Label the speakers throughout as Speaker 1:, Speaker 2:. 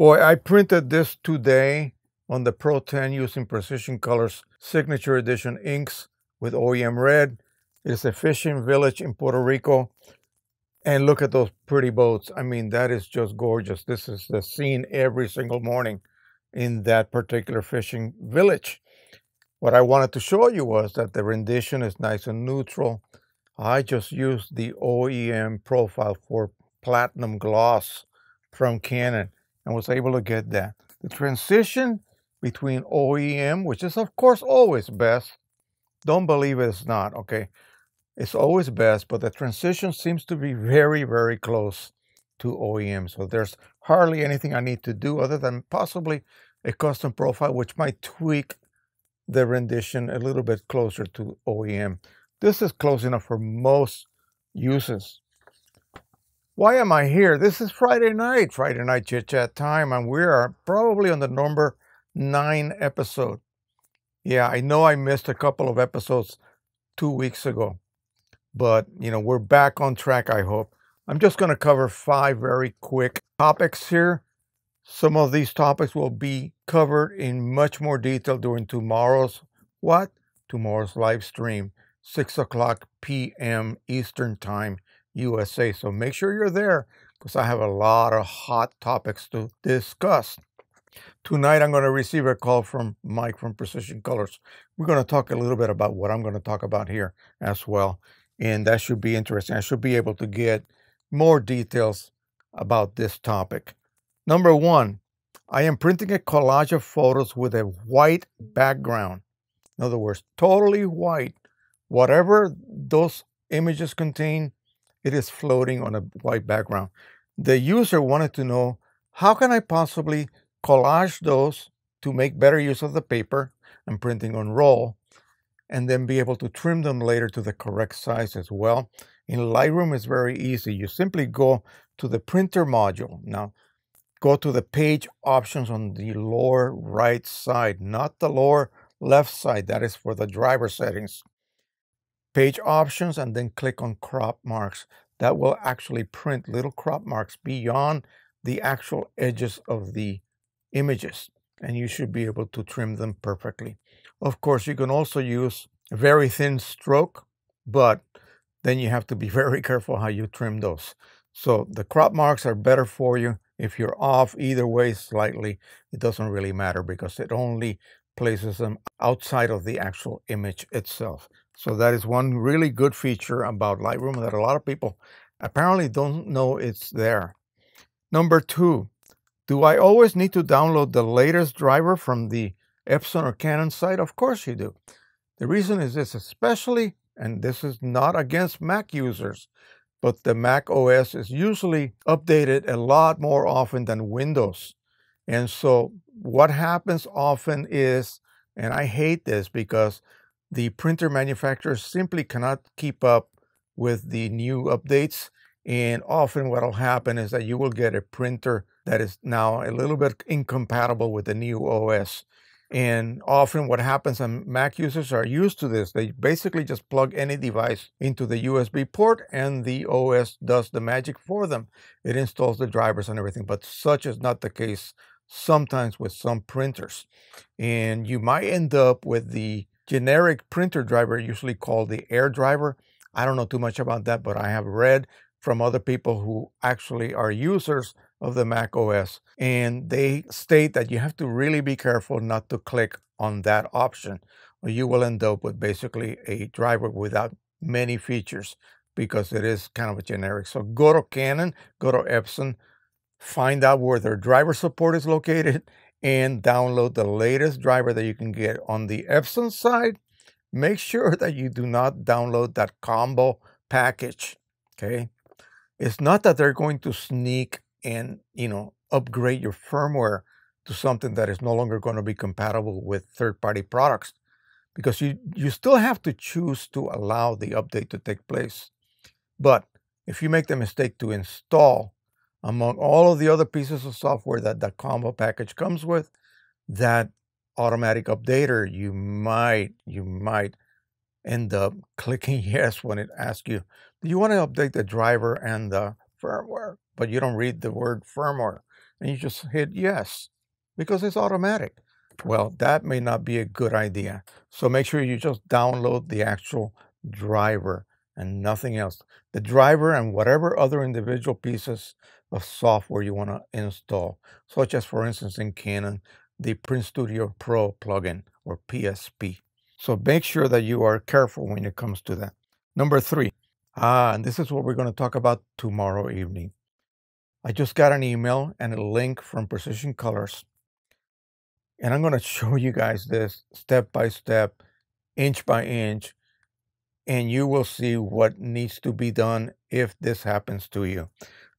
Speaker 1: Boy, I printed this today on the Pro 10 using Precision Colors Signature Edition inks with OEM red. It's a fishing village in Puerto Rico. And look at those pretty boats. I mean, that is just gorgeous. This is the scene every single morning in that particular fishing village. What I wanted to show you was that the rendition is nice and neutral. I just used the OEM Profile for Platinum Gloss from Canon and was able to get that. The transition between OEM, which is of course always best, don't believe it's not, okay? It's always best, but the transition seems to be very, very close to OEM. So there's hardly anything I need to do other than possibly a custom profile, which might tweak the rendition a little bit closer to OEM. This is close enough for most uses. Why am I here? This is Friday night, Friday night chit chat time, and we are probably on the number nine episode. Yeah, I know I missed a couple of episodes two weeks ago, but you know, we're back on track, I hope. I'm just going to cover five very quick topics here. Some of these topics will be covered in much more detail during tomorrow's what? Tomorrow's live stream, 6 o'clock p.m. Eastern Time USA. So make sure you're there because I have a lot of hot topics to discuss. Tonight, I'm going to receive a call from Mike from Precision Colors. We're going to talk a little bit about what I'm going to talk about here as well. And that should be interesting. I should be able to get more details about this topic. Number one, I am printing a collage of photos with a white background. In other words, totally white. Whatever those images contain, it is floating on a white background. The user wanted to know, how can I possibly collage those to make better use of the paper and printing on roll and then be able to trim them later to the correct size as well. In Lightroom, it's very easy. You simply go to the printer module. Now, go to the page options on the lower right side, not the lower left side. That is for the driver settings page options and then click on crop marks. That will actually print little crop marks beyond the actual edges of the images and you should be able to trim them perfectly. Of course, you can also use a very thin stroke, but then you have to be very careful how you trim those. So the crop marks are better for you. If you're off either way slightly, it doesn't really matter because it only places them outside of the actual image itself. So that is one really good feature about Lightroom that a lot of people apparently don't know it's there. Number two, do I always need to download the latest driver from the Epson or Canon site? Of course you do. The reason is this, especially, and this is not against Mac users, but the Mac OS is usually updated a lot more often than Windows. And so what happens often is, and I hate this because the printer manufacturers simply cannot keep up with the new updates. And often what will happen is that you will get a printer that is now a little bit incompatible with the new OS. And often what happens, and Mac users are used to this, they basically just plug any device into the USB port and the OS does the magic for them. It installs the drivers and everything, but such is not the case sometimes with some printers. And you might end up with the generic printer driver, usually called the air driver. I don't know too much about that, but I have read from other people who actually are users of the Mac OS, and they state that you have to really be careful not to click on that option, or you will end up with basically a driver without many features because it is kind of a generic. So go to Canon, go to Epson, find out where their driver support is located, and download the latest driver that you can get. On the Epson side, make sure that you do not download that combo package, okay? It's not that they're going to sneak and, you know, upgrade your firmware to something that is no longer going to be compatible with third-party products because you, you still have to choose to allow the update to take place. But if you make the mistake to install among all of the other pieces of software that that combo package comes with, that automatic updater, you might, you might end up clicking yes when it asks you, do you want to update the driver and the firmware? But you don't read the word firmware and you just hit yes because it's automatic. Well, that may not be a good idea. So make sure you just download the actual driver and nothing else. The driver and whatever other individual pieces of software you want to install, such as, for instance, in Canon, the Print Studio Pro plugin or PSP. So make sure that you are careful when it comes to that. Number three, ah, and this is what we're going to talk about tomorrow evening. I just got an email and a link from Precision Colors. And I'm going to show you guys this step by step, inch by inch, and you will see what needs to be done if this happens to you.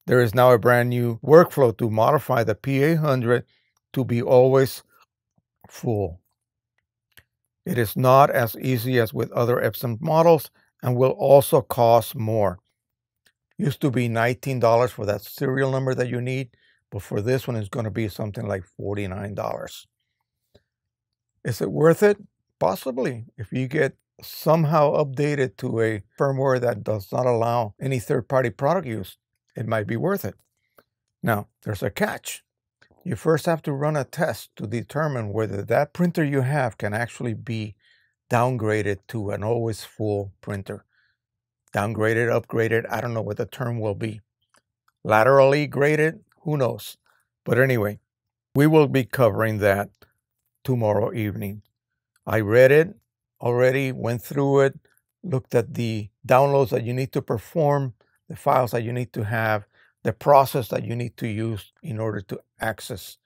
Speaker 1: There is now a brand new workflow to modify the PA100 to be always full. It is not as easy as with other Epson models and will also cost more. Used to be $19 for that serial number that you need, but for this one it's going to be something like $49. Is it worth it? Possibly. If you get somehow updated to a firmware that does not allow any third party product use, it might be worth it. Now, there's a catch. You first have to run a test to determine whether that printer you have can actually be downgraded to an always full printer. Downgraded, upgraded, I don't know what the term will be. Laterally graded, who knows? But anyway, we will be covering that tomorrow evening. I read it, already went through it, looked at the downloads that you need to perform, the files that you need to have, the process that you need to use in order to access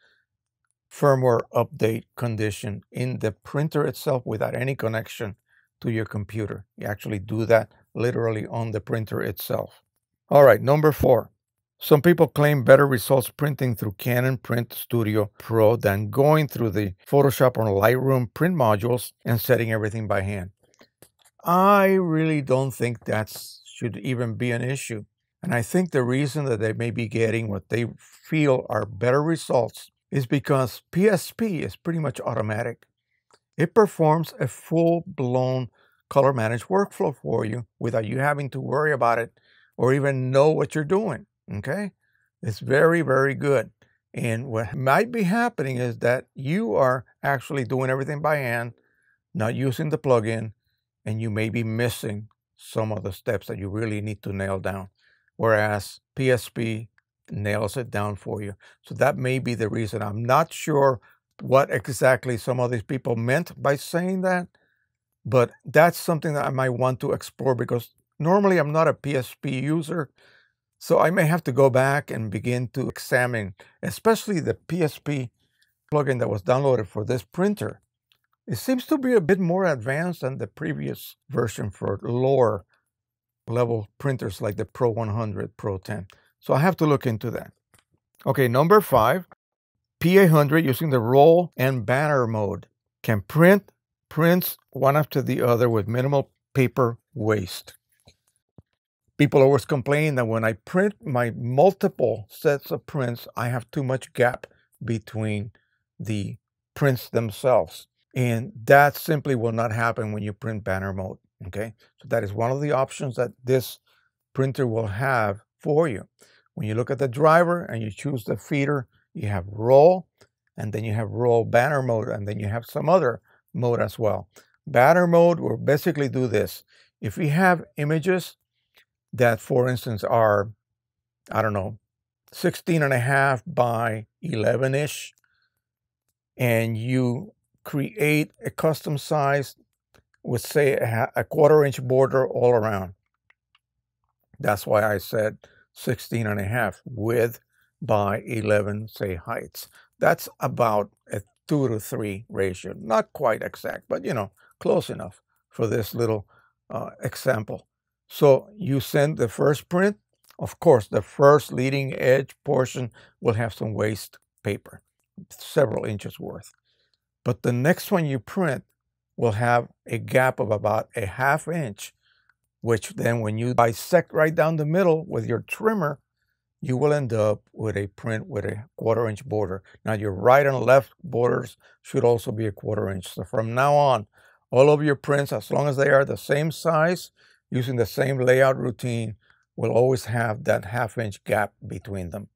Speaker 1: firmware update condition in the printer itself without any connection to your computer. You actually do that literally on the printer itself. All right, number four, some people claim better results printing through Canon Print Studio Pro than going through the Photoshop or Lightroom print modules and setting everything by hand. I really don't think that should even be an issue. And I think the reason that they may be getting what they feel are better results is because PSP is pretty much automatic. It performs a full-blown color managed workflow for you without you having to worry about it or even know what you're doing. Okay? It's very, very good. And what might be happening is that you are actually doing everything by hand, not using the plugin, and you may be missing some of the steps that you really need to nail down. Whereas PSP nails it down for you. So that may be the reason. I'm not sure what exactly some of these people meant by saying that, but that's something that I might want to explore because normally I'm not a PSP user. So I may have to go back and begin to examine, especially the PSP plugin that was downloaded for this printer. It seems to be a bit more advanced than the previous version for lower level printers like the Pro 100, Pro 10. So I have to look into that. Okay, number five, PA100 using the roll and banner mode can print prints one after the other with minimal paper waste. People always complain that when I print my multiple sets of prints, I have too much gap between the prints themselves. And that simply will not happen when you print banner mode, okay? So that is one of the options that this printer will have for you. When you look at the driver and you choose the feeder, you have roll, and then you have roll banner mode, and then you have some other mode as well. Banner mode will basically do this. If we have images that, for instance, are, I don't know, 16 and a half by 11 ish, and you create a custom size with, say, a, quarter inch border all around. That's why I said 16 and a half width by 11, say, heights. That's about a two to three ratio. Not quite exact, but you know, close enough for this little uh, example. So you send the first print. Of course, the first leading edge portion will have some waste paper, several inches worth. But the next one you print will have a gap of about a half inch, which then when you bisect right down the middle with your trimmer, you will end up with a print with a quarter inch border. Now your right and left borders should also be a quarter inch. So from now on, all of your prints, as long as they are the same size, using the same layout routine will always have that half inch gap between them.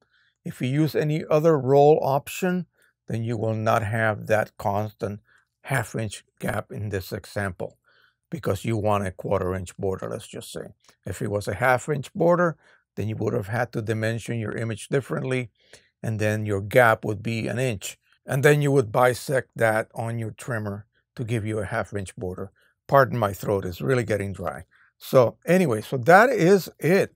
Speaker 1: If you use any other roll option, then you will not have that constant half inch gap in this example because you want a quarter inch border, let's just say. If it was a half inch border, then you would have had to dimension your image differently and then your gap would be an inch. And then you would bisect that on your trimmer to give you a half inch border. Pardon my throat, it's really getting dry. So anyway, so that is it.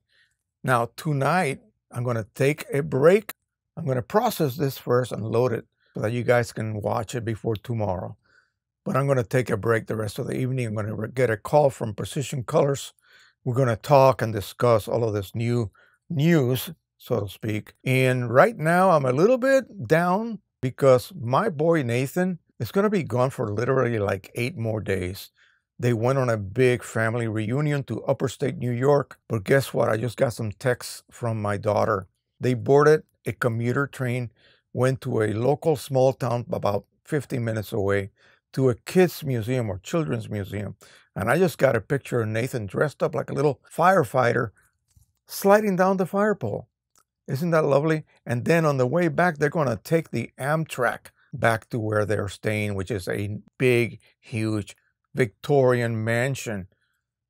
Speaker 1: Now tonight, I'm going to take a break. I'm going to process this first and load it so that you guys can watch it before tomorrow. But I'm going to take a break the rest of the evening. I'm going to get a call from Precision Colors. We're going to talk and discuss all of this new news, so to speak. And right now, I'm a little bit down because my boy Nathan is going to be gone for literally like eight more days. They went on a big family reunion to upper state New York. But guess what? I just got some texts from my daughter. They boarded a commuter train, went to a local small town about 50 minutes away to a kids' museum or children's museum. And I just got a picture of Nathan dressed up like a little firefighter sliding down the fire pole. Isn't that lovely? And then on the way back, they're going to take the Amtrak back to where they're staying, which is a big, huge Victorian mansion.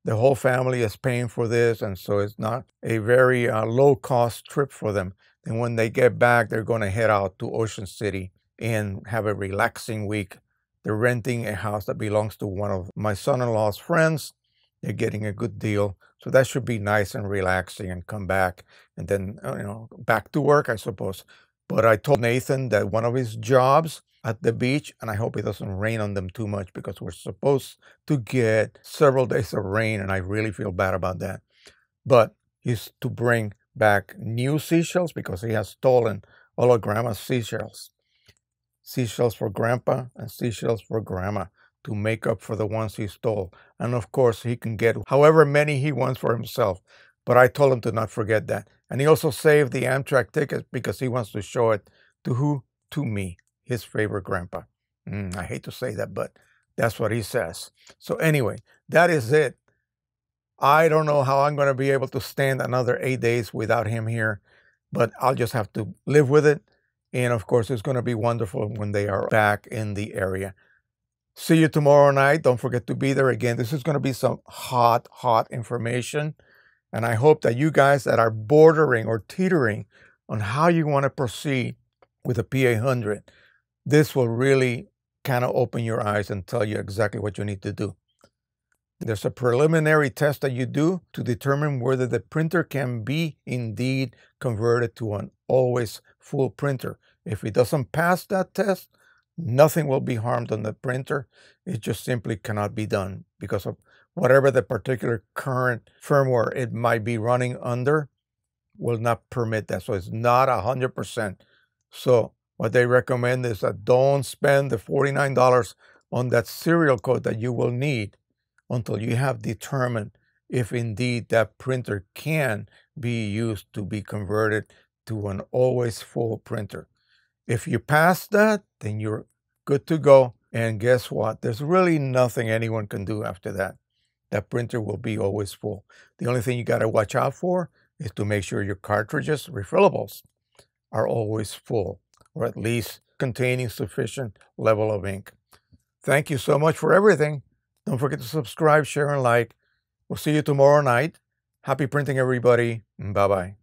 Speaker 1: The whole family is paying for this, and so it's not a very uh, low cost trip for them. And when they get back, they're going to head out to Ocean City and have a relaxing week. They're renting a house that belongs to one of my son in law's friends. They're getting a good deal. So that should be nice and relaxing and come back and then, uh, you know, back to work, I suppose. But I told Nathan that one of his jobs at the beach, and I hope it doesn't rain on them too much because we're supposed to get several days of rain, and I really feel bad about that. But he's to bring back new seashells because he has stolen all of Grandma's seashells. Seashells for Grandpa and seashells for Grandma to make up for the ones he stole. And of course, he can get however many he wants for himself. But I told him to not forget that. And he also saved the Amtrak ticket because he wants to show it to who? To me his favorite grandpa. Mm, I hate to say that, but that's what he says. So, anyway, that is it. I don't know how I'm going to be able to stand another eight days without him here, but I'll just have to live with it. And of course, it's going to be wonderful when they are back in the area. See you tomorrow night. Don't forget to be there again. This is going to be some hot, hot information. And I hope that you guys that are bordering or teetering on how you want to proceed with a PA 100, this will really kind of open your eyes and tell you exactly what you need to do. There's a preliminary test that you do to determine whether the printer can be indeed converted to an always full printer. If it doesn't pass that test, nothing will be harmed on the printer. It just simply cannot be done because of whatever the particular current firmware it might be running under will not permit that. So it's not 100%. So what they recommend is that don't spend the $49 on that serial code that you will need until you have determined if indeed that printer can be used to be converted to an always full printer. If you pass that, then you're good to go. And guess what? There's really nothing anyone can do after that. That printer will be always full. The only thing you got to watch out for is to make sure your cartridges, refillables, are always full or at least containing sufficient level of ink. Thank you so much for everything. Don't forget to subscribe, share, and like. We'll see you tomorrow night. Happy printing, everybody. Bye-bye.